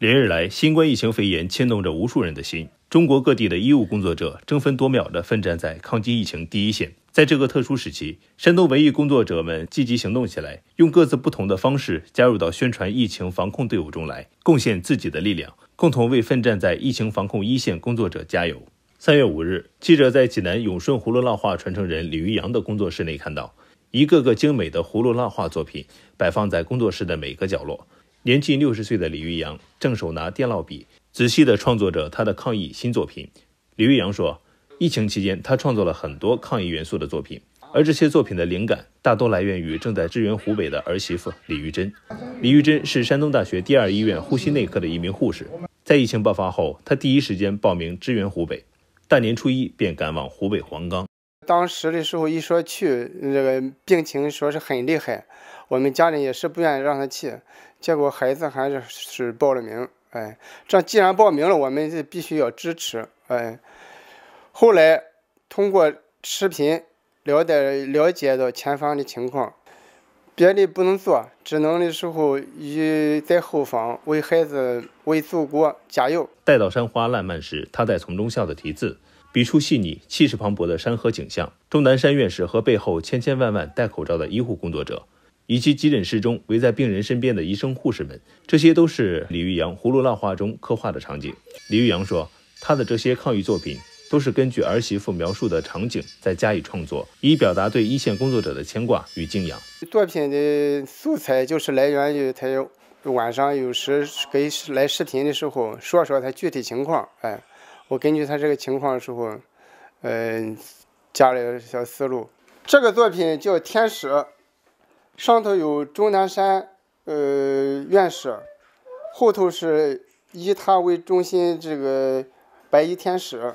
连日来，新冠疫情肺炎牵动着无数人的心。中国各地的医务工作者争分夺秒地奋战在抗击疫情第一线。在这个特殊时期，山东文艺工作者们积极行动起来，用各自不同的方式加入到宣传疫情防控队伍中来，贡献自己的力量，共同为奋战在疫情防控一线工作者加油。三月五日，记者在济南永顺葫芦烙画传承人李玉阳的工作室内看到，一个个精美的葫芦烙画作品摆放在工作室的每个角落。年近六十岁的李玉阳正手拿电烙笔，仔细的创作着他的抗疫新作品。李玉阳说，疫情期间他创作了很多抗疫元素的作品，而这些作品的灵感大多来源于正在支援湖北的儿媳妇李玉珍。李玉珍是山东大学第二医院呼吸内科的一名护士，在疫情爆发后，她第一时间报名支援湖北，大年初一便赶往湖北黄冈。当时的时候一说去，这个病情说是很厉害，我们家人也是不愿意让他去，结果孩子还是是报了名。哎，这既然报名了，我们就必须要支持。哎，后来通过视频了解了解到前方的情况，别的不能做，只能的时候一在后方为孩子为祖国加油。待到山花烂漫时，他在丛中笑的题字。笔触细腻、气势磅礴的山河景象，钟南山院士和背后千千万万戴口罩的医护工作者，以及急诊室中围在病人身边的医生护士们，这些都是李玉阳《葫芦浪画》中刻画的场景。李玉阳说：“他的这些抗疫作品，都是根据儿媳妇描述的场景再加以创作，以表达对一线工作者的牵挂与敬仰。”作品的素材就是来源于他晚上有时给来视频的时候说说他具体情况，哎。我根据他这个情况的时候，呃，加了些思路。这个作品叫《天使》，上头有钟南山，呃，院士，后头是以他为中心，这个白衣天使，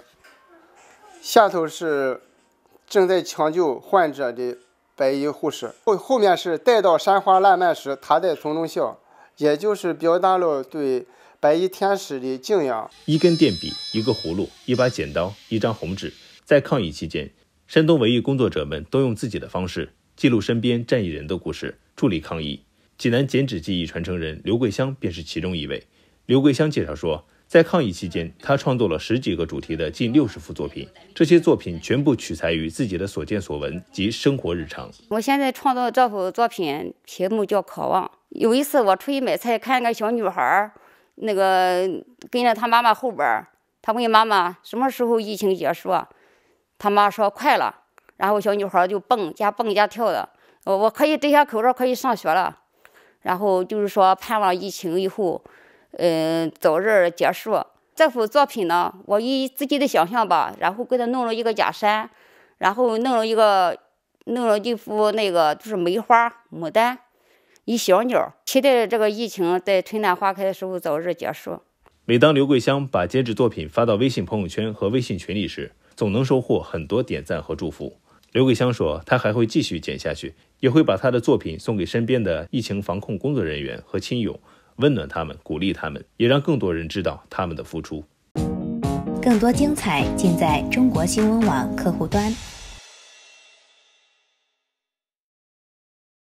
下头是正在抢救患者的白衣护士，后后面是待到山花烂漫时，他在丛中笑，也就是表达了对。白衣天使的敬仰，一根电笔，一个葫芦，一把剪刀，一张红纸。在抗疫期间，山东文艺工作者们都用自己的方式记录身边战役人的故事，助力抗疫。济南剪纸技艺传承人刘桂香便是其中一位。刘桂香介绍说，在抗疫期间，她创作了十几个主题的近六十幅作品，这些作品全部取材于自己的所见所闻及生活日常。我现在创作的这幅作品题目叫《渴望》。有一次，我出去买菜，看一个小女孩儿。那个跟着他妈妈后边儿，他问妈妈什么时候疫情结束，他妈说快了，然后小女孩就蹦加蹦加跳的，我我可以摘下口罩可以上学了，然后就是说盼望疫情以后，嗯早日结束。这幅作品呢，我以自己的想象吧，然后给他弄了一个假山，然后弄了一个弄了几幅那个就是梅花牡丹。一小鸟，期待着这个疫情在春暖花开的时候早日结束。每当刘桂香把剪纸作品发到微信朋友圈和微信群里时，总能收获很多点赞和祝福。刘桂香说：“她还会继续剪下去，也会把她的作品送给身边的疫情防控工作人员和亲友，温暖他们，鼓励他们，也让更多人知道他们的付出。”更多精彩尽在中国新闻网客户端。